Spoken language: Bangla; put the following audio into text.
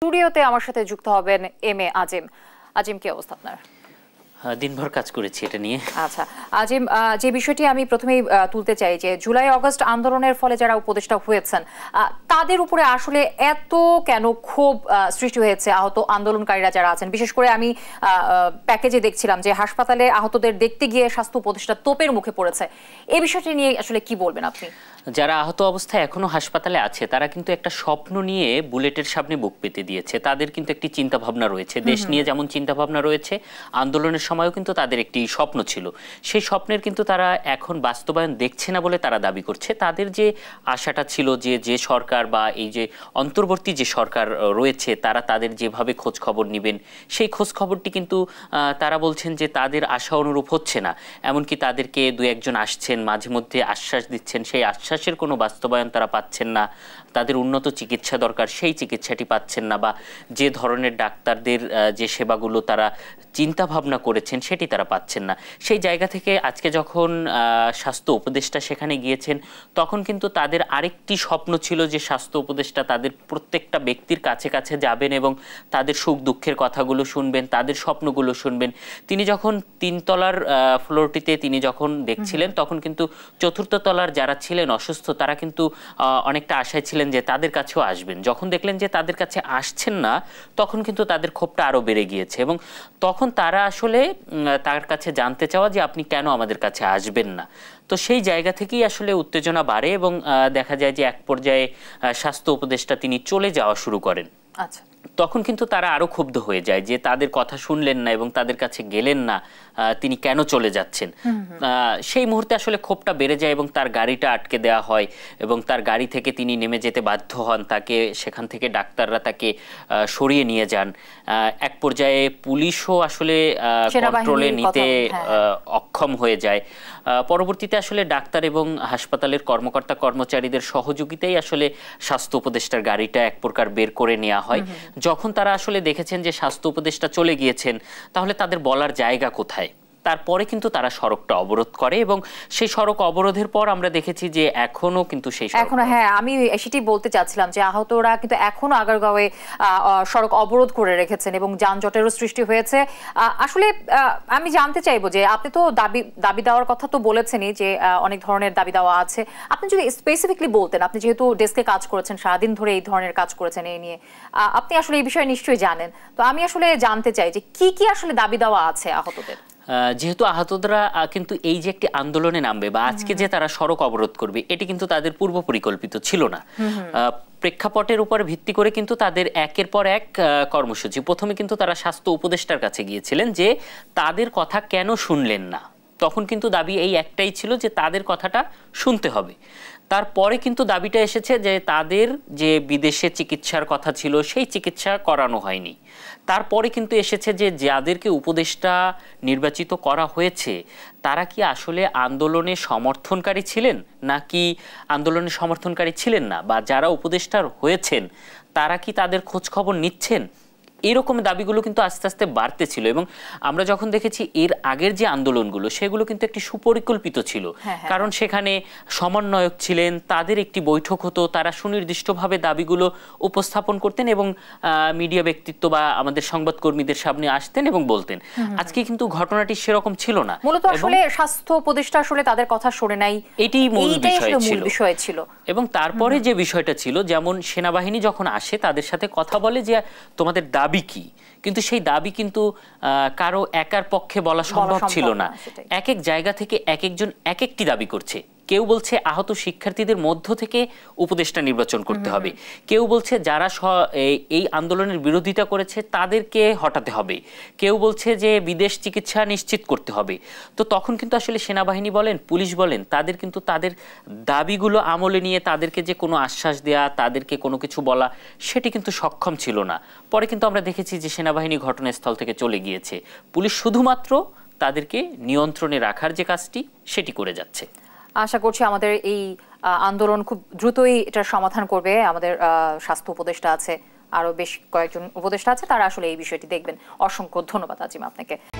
স্টুডিওতে আমার সাথে যুক্ত হবেন এম এ আজিম আজিম কি অবস্থা আপনার দিনভর কাজ করেছি এটা নিয়ে আচ্ছা যে যে বিষয়টি আমি প্রথমেই তুলতে চাই যে জুলাই অগস্ট আন্দোলনের ফলে যারা উপদেষ্টা হয়েছেন তাদের উপরে আসলে এত কেন ক্ষোভ সৃষ্টি হয়েছে আহত আন্দোলনকারীরা যারা আছেন বিশেষ করে আমি প্যাকেজে দেখছিলাম যে হাসপাতালে আহতদের দেখতে গিয়ে স্বাস্থ্য উপদেষ্টা তোপের মুখে পড়েছে এই বিষয়টি নিয়ে আসলে কি বলবেন আপনি যারা আহত অবস্থায় এখনো হাসপাতালে আছে তারা কিন্তু একটা স্বপ্ন নিয়ে বুলেটের সামনে বুক পেতে দিয়েছে তাদের কিন্তু একটি চিন্তাভাবনা রয়েছে দেশ নিয়ে যেমন চিন্তাভাবনা রয়েছে আন্দোলনের সময় সময়ও কিন্তু তাদের একটি স্বপ্ন ছিল সেই স্বপ্নের কিন্তু তারা এখন বাস্তবায়ন দেখছে না বলে তারা দাবি করছে তাদের যে আশাটা ছিল যে যে সরকার বা এই যে অন্তর্বর্তী যে সরকার রয়েছে তারা তাদের যেভাবে খোঁজ খবর নেবেন সেই খোঁজ খবরটি কিন্তু তারা বলছেন যে তাদের আশা অনুরূপ হচ্ছে না এমনকি তাদেরকে দু একজন আসছেন মাঝে মধ্যে আশ্বাস দিচ্ছেন সেই আশ্বাসের কোনো বাস্তবায়ন তারা পাচ্ছেন না তাদের উন্নত চিকিৎসা দরকার সেই চিকিৎসাটি পাচ্ছেন না বা যে ধরনের ডাক্তারদের যে সেবাগুলো তারা চিন্তা ভাবনা করে করেছেন সেটি তারা পাচ্ছেন না সেই জায়গা থেকে আজকে যখন স্বাস্থ্য উপদেষ্টা সেখানে গিয়েছেন তখন কিন্তু তাদের আরেকটি স্বপ্ন ছিল যে স্বাস্থ্য উপদেষ্টা তাদের প্রত্যেকটা ব্যক্তির কাছে কাছে যাবেন এবং তাদের সুখ দুঃখের কথাগুলো শুনবেন তাদের স্বপ্নগুলো শুনবেন তিনি যখন তিনতলার ফ্লোরটিতে তিনি যখন দেখছিলেন তখন কিন্তু চতুর্থ তলার যারা ছিলেন অসুস্থ তারা কিন্তু অনেকটা আশায় ছিলেন যে তাদের কাছেও আসবেন যখন দেখলেন যে তাদের কাছে আসছেন না তখন কিন্তু তাদের ক্ষোভটা আরও বেড়ে গিয়েছে এবং তখন তারা আসলে তার কাছে জানতে চাওয়া যে আপনি কেন আমাদের কাছে আসবেন না তো সেই জায়গা থেকেই আসলে উত্তেজনা বাড়ে এবং দেখা যায় যে এক পর্যায়ে স্বাস্থ্য উপদেষ্টা তিনি চলে যাওয়া শুরু করেন আচ্ছা তখন কিন্তু তারা আরও ক্ষুব্ধ হয়ে যায় যে তাদের কথা শুনলেন না এবং তাদের কাছে গেলেন না তিনি কেন চলে যাচ্ছেন সেই মুহূর্তে আসলে ক্ষোভটা বেড়ে যায় এবং তার গাড়িটা আটকে দেওয়া হয় এবং তার গাড়ি থেকে তিনি নেমে যেতে বাধ্য হন তাকে সেখান থেকে ডাক্তাররা তাকে সরিয়ে নিয়ে যান এক পর্যায়ে পুলিশও আসলে কন্ট্রোলে নিতে হ্যাঁ। অক্ষম হয়ে যায় পরবর্তীতে আসলে ডাক্তার এবং হাসপাতালের কর্মকর্তা কর্মচারীদের সহযোগিতাই আসলে স্বাস্থ্য উপদেষ্টার গাড়িটা এক প্রকার বের করে নেওয়া হয় যখন তারা আসলে দেখেছেন যে স্বাস্থ্য উপদেষ্টা চলে গিয়েছেন তাহলে তাদের বলার জায়গা কোথায় তারপরে কিন্তু তারা সড়কটা অবরোধ করে এবং সেই সড়ক অবরোধের পর আমরা দেখেছি যে এখনো কিন্তু সেই এখনো হ্যাঁ আমি সেটি বলতে চাচ্ছিলাম যে আহতরা কিন্তু এখনো আগারগাঁওয়ে সড়ক অবরোধ করে রেখেছেন এবং যানজটেরও সৃষ্টি হয়েছে আসলে আমি জানতে চাইবো যে আপনি তো দাবি দাবি দেওয়ার কথা তো বলেছেনই যে অনেক ধরনের দাবি দেওয়া আছে আপনি যদি স্পেসিফিকলি বলতেন আপনি যেহেতু ডেস্কে কাজ করেছেন সারাদিন ধরে এই ধরনের কাজ করেছেন এই নিয়ে আপনি আসলে এই বিষয়ে নিশ্চয়ই জানেন তো আমি আসলে জানতে চাই যে কি কি আসলে দাবি দেওয়া আছে আহতদের যেহেতু আহতরা কিন্তু এই যে একটি আন্দোলনে নামবে বা আজকে যে তারা সড়ক অবরোধ করবে এটি কিন্তু তাদের পূর্ব পরিকল্পিত ছিল না প্রেক্ষাপটের উপর ভিত্তি করে কিন্তু তাদের একের পর এক কর্মসূচি প্রথমে কিন্তু তারা স্বাস্থ্য উপদেষ্টার কাছে গিয়েছিলেন যে তাদের কথা কেন শুনলেন না তখন কিন্তু দাবি এই একটাই ছিল যে তাদের কথাটা শুনতে হবে তারপরে কিন্তু দাবিটা এসেছে যে তাদের যে বিদেশে চিকিৎসার কথা ছিল সেই চিকিৎসা করানো হয়নি তারপরে কিন্তু এসেছে যে যাদেরকে উপদেষ্টা নির্বাচিত করা হয়েছে তারা কি আসলে আন্দোলনে সমর্থনকারী ছিলেন নাকি আন্দোলনে সমর্থনকারী ছিলেন না বা যারা উপদেষ্টার হয়েছেন তারা কি তাদের খোঁজখবর নিচ্ছেন এরকম দাবিগুলো কিন্তু আস্তে আস্তে বাড়তে ছিল এবং আমরা যখন দেখেছি এর আগের যে আন্দোলনগুলো সেগুলো কিন্তু একটি সুপরিকল্পিত ছিল হ্যাঁ, হ্যাঁ। কারণ সেখানে সমন্বয়ক ছিলেন তাদের একটি বৈঠক হতো তারা সুনির্দিষ্টভাবে দাবিগুলো উপস্থাপন করতেন এবং মিডিয়া ব্যক্তিত্ব বা আমাদের সংবাদকর্মীদের সামনে আসতেন এবং বলতেন আজকে কিন্তু ঘটনাটি সেরকম ছিল না মূলত আসলে স্বাস্থ্য উপদেষ্টা আসলে তাদের কথা শুনে নাই এটি মূল বিষয় ছিল এবং তারপরে যে বিষয়টা ছিল যেমন সেনাবাহিনী যখন আসে তাদের সাথে কথা বলে যে তোমাদের দাবি দাবি কি কিন্তু সেই দাবি কিন্তু কারো একার পক্ষে বলা সম্ভব ছিল না এক এক জায়গা থেকে এক একজন এক একটি দাবি করছে কেউ বলছে আহত শিক্ষার্থীদের মধ্য থেকে উপদেষ্টা নির্বাচন করতে হবে কেউ বলছে যারা এই আন্দোলনের বিরোধিতা করেছে তাদেরকে হটাতে হবে কেউ বলছে যে বিদেশ চিকিৎসা নিশ্চিত করতে হবে তো তখন কিন্তু আসলে সেনাবাহিনী বলেন পুলিশ বলেন তাদের কিন্তু তাদের দাবিগুলো আমলে নিয়ে তাদেরকে যে কোনো আশ্বাস দেয়া তাদেরকে কোনো কিছু বলা সেটি কিন্তু সক্ষম ছিল না পরে কিন্তু আমরা দেখেছি যে সেনাবাহিনী ঘটনাস্থল থেকে চলে গিয়েছে পুলিশ শুধুমাত্র তাদেরকে নিয়ন্ত্রণে রাখার যে কাজটি সেটি করে যাচ্ছে আশা করছি আমাদের এই আন্দোলন খুব দ্রুতই এটার সমাধান করবে আমাদের স্বাস্থ্য উপদেষ্টা আছে আরো বেশ কয়েকজন উপদেষ্টা আছে তারা আসলে এই বিষয়টি দেখবেন অসংখ্য ধন্যবাদ আজিম আপনাকে